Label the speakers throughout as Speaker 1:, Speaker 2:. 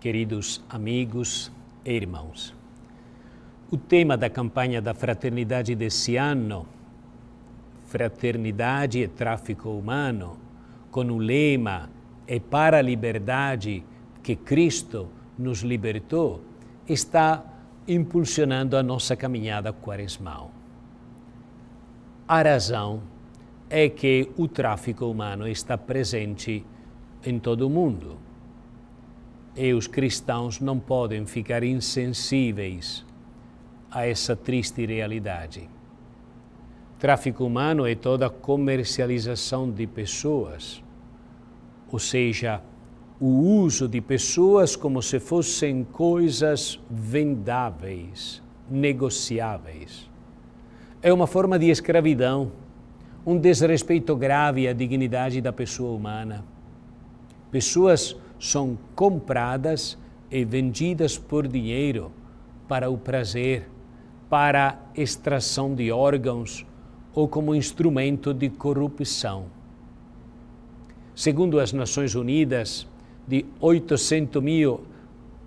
Speaker 1: queridos amigos e irmãos. O tema da campanha da fraternidade desse ano, Fraternidade e Tráfico Humano, com o lema É para a liberdade que Cristo nos libertou, está impulsionando a nossa caminhada quaresmal. A razão é que o tráfico humano está presente em todo o mundo e os cristãos não podem ficar insensíveis a essa triste realidade. Tráfico humano é toda a comercialização de pessoas, ou seja, o uso de pessoas como se fossem coisas vendáveis, negociáveis. É uma forma de escravidão, um desrespeito grave à dignidade da pessoa humana. Pessoas são compradas e vendidas por dinheiro para o prazer, para extração de órgãos ou como instrumento de corrupção. Segundo as Nações Unidas, de 800 mil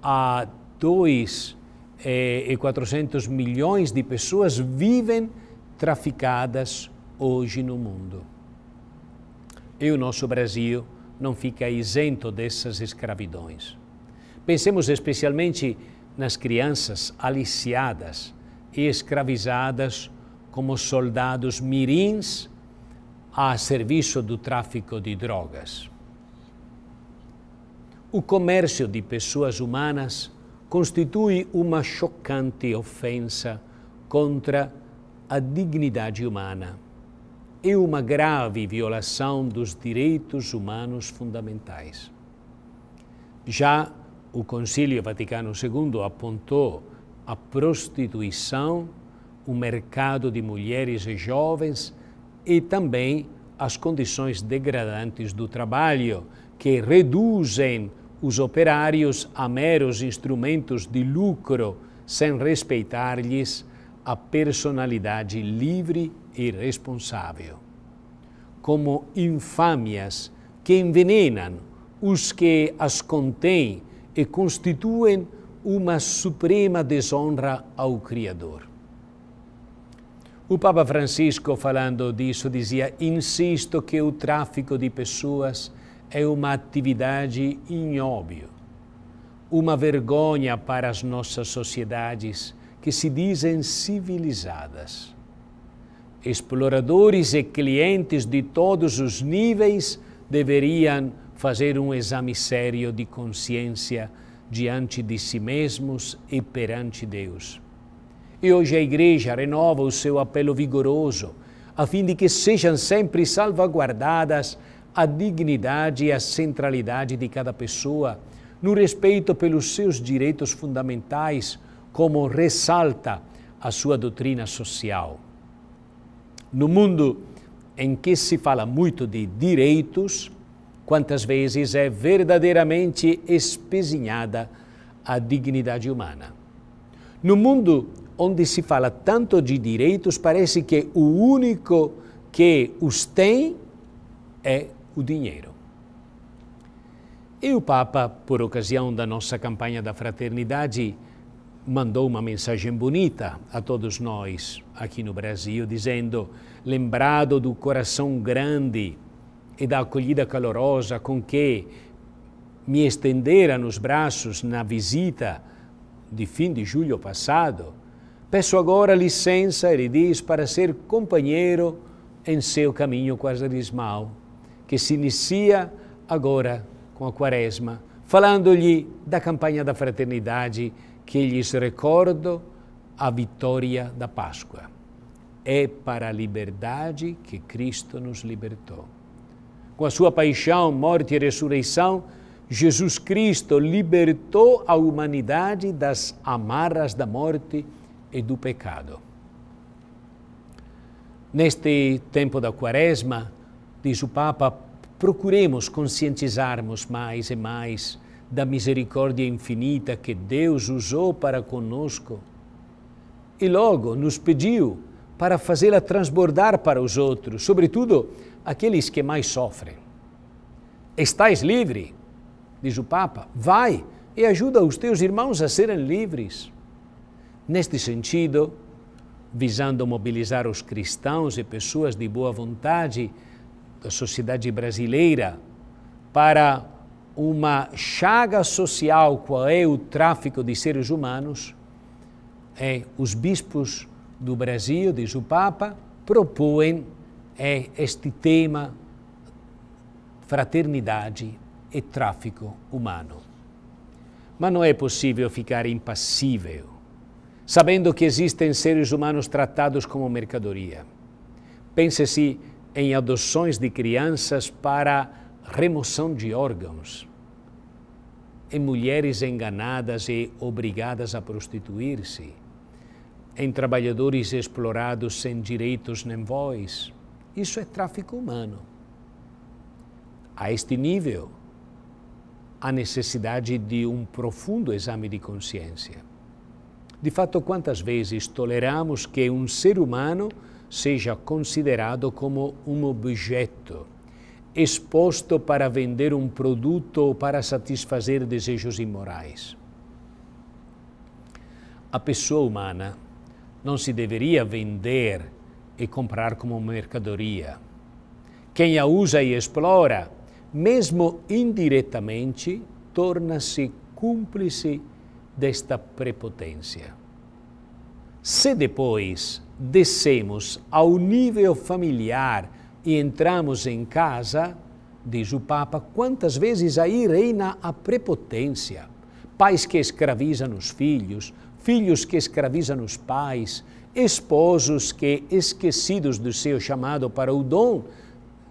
Speaker 1: a 2 eh, e 400 milhões de pessoas vivem traficadas hoje no mundo. E o nosso Brasil não fica isento dessas escravidões. Pensemos especialmente nas crianças aliciadas e escravizadas como soldados mirins a serviço do tráfico de drogas. O comércio de pessoas humanas constitui uma chocante ofensa contra a dignidade humana é uma grave violação dos direitos humanos fundamentais. Já o Concílio Vaticano II apontou a prostituição, o mercado de mulheres e jovens e também as condições degradantes do trabalho, que reduzem os operários a meros instrumentos de lucro, sem respeitar-lhes a personalidade livre irresponsável, como infâmias que envenenam os que as contêm e constituem uma suprema desonra ao Criador. O Papa Francisco, falando disso, dizia: Insisto que o tráfico de pessoas é uma atividade ignóbil, uma vergonha para as nossas sociedades que se dizem civilizadas exploradores e clientes de todos os níveis deveriam fazer um exame sério de consciência diante de si mesmos e perante Deus. E hoje a Igreja renova o seu apelo vigoroso, a fim de que sejam sempre salvaguardadas a dignidade e a centralidade de cada pessoa, no respeito pelos seus direitos fundamentais, como ressalta a sua doutrina social. No mundo em que se fala muito de direitos, quantas vezes é verdadeiramente espezinhada a dignidade humana. No mundo onde se fala tanto de direitos, parece que o único que os tem é o dinheiro. E o Papa, por ocasião da nossa campanha da fraternidade, mandou uma mensagem bonita a todos nós aqui no Brasil, dizendo: lembrado do coração grande e da acolhida calorosa com que me estendera nos braços na visita de fim de julho passado, peço agora licença, ele diz, para ser companheiro em seu caminho quaresmal, que se inicia agora com a quaresma, falando-lhe da campanha da fraternidade que lhes recordo a vitória da Páscoa. É para a liberdade que Cristo nos libertou. Com a sua paixão, morte e ressurreição, Jesus Cristo libertou a humanidade das amarras da morte e do pecado. Neste tempo da Quaresma, diz o Papa, procuremos conscientizarmos mais e mais da misericórdia infinita que Deus usou para conosco. E logo nos pediu para fazê-la transbordar para os outros, sobretudo aqueles que mais sofrem. Estás livre, diz o Papa, vai e ajuda os teus irmãos a serem livres. Neste sentido, visando mobilizar os cristãos e pessoas de boa vontade da sociedade brasileira para uma chaga social qual é o tráfico de seres humanos, é, os bispos do Brasil, diz o Papa, propõem é, este tema fraternidade e tráfico humano. Mas não é possível ficar impassível, sabendo que existem seres humanos tratados como mercadoria. Pense-se em adoções de crianças para remoção de órgãos em mulheres enganadas e obrigadas a prostituir-se, em trabalhadores explorados sem direitos nem voz. Isso é tráfico humano. A este nível, há necessidade de um profundo exame de consciência. De fato, quantas vezes toleramos que um ser humano seja considerado como um objeto? exposto para vender um produto ou para satisfazer desejos imorais. A pessoa humana não se deveria vender e comprar como mercadoria. Quem a usa e explora, mesmo indiretamente, torna-se cúmplice desta prepotência. Se depois descemos ao nível familiar, e entramos em casa, diz o Papa, quantas vezes aí reina a prepotência. Pais que escravizam os filhos, filhos que escravizam os pais, esposos que, esquecidos do seu chamado para o dom,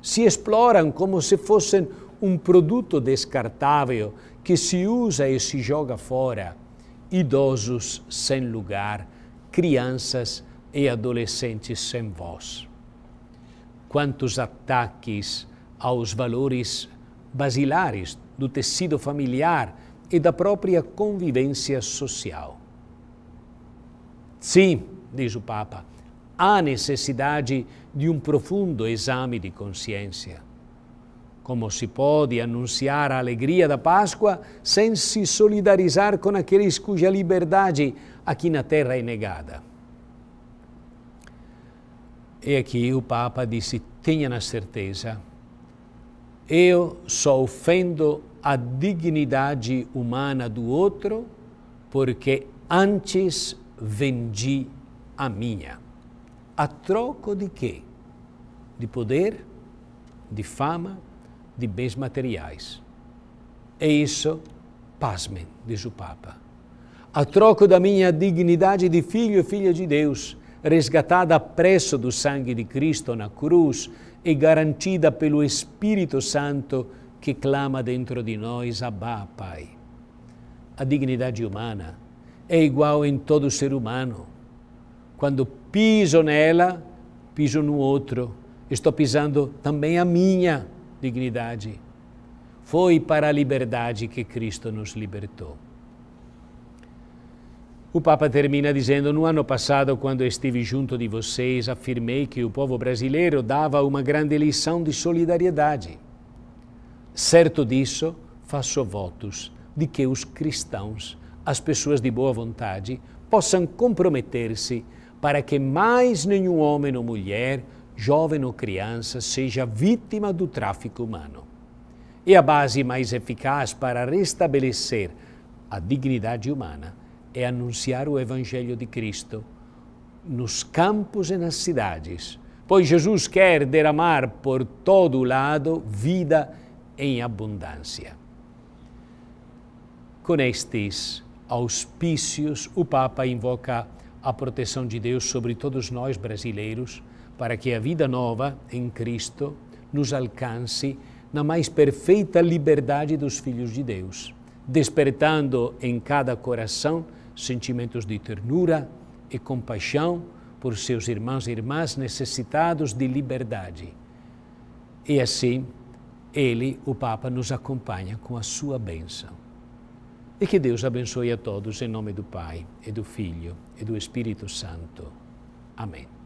Speaker 1: se exploram como se fossem um produto descartável que se usa e se joga fora. Idosos sem lugar, crianças e adolescentes sem voz quantos ataques aos valores basilares do tecido familiar e da própria convivência social. Sim, diz o Papa, há necessidade de um profundo exame de consciência. Como se pode anunciar a alegria da Páscoa sem se solidarizar com aqueles cuja liberdade aqui na Terra é negada? E aqui o Papa disse: tenha na certeza, eu só ofendo a dignidade humana do outro porque antes vendi a minha. A troco de quê? De poder, de fama, de bens materiais. E é isso, pasmem, diz o Papa. A troco da minha dignidade de filho e filha de Deus, resgatada a preço do sangue de Cristo na cruz e garantida pelo Espírito Santo que clama dentro de nós, Abá, Pai. A dignidade humana é igual em todo ser humano. Quando piso nela, piso no outro. Estou pisando também a minha dignidade. Foi para a liberdade que Cristo nos libertou. O Papa termina dizendo: No ano passado, quando estive junto de vocês, afirmei que o povo brasileiro dava uma grande lição de solidariedade. Certo disso, faço votos de que os cristãos, as pessoas de boa vontade, possam comprometer-se para que mais nenhum homem ou mulher, jovem ou criança, seja vítima do tráfico humano. E é a base mais eficaz para restabelecer a dignidade humana é anunciar o Evangelho de Cristo nos campos e nas cidades. Pois Jesus quer derramar por todo o lado vida em abundância. Com estes auspícios, o Papa invoca a proteção de Deus sobre todos nós brasileiros, para que a vida nova em Cristo nos alcance na mais perfeita liberdade dos filhos de Deus, despertando em cada coração sentimentos de ternura e compaixão por seus irmãos e irmãs necessitados de liberdade. E assim, ele, o Papa, nos acompanha com a sua bênção. E que Deus abençoe a todos em nome do Pai, e do Filho, e do Espírito Santo. Amém.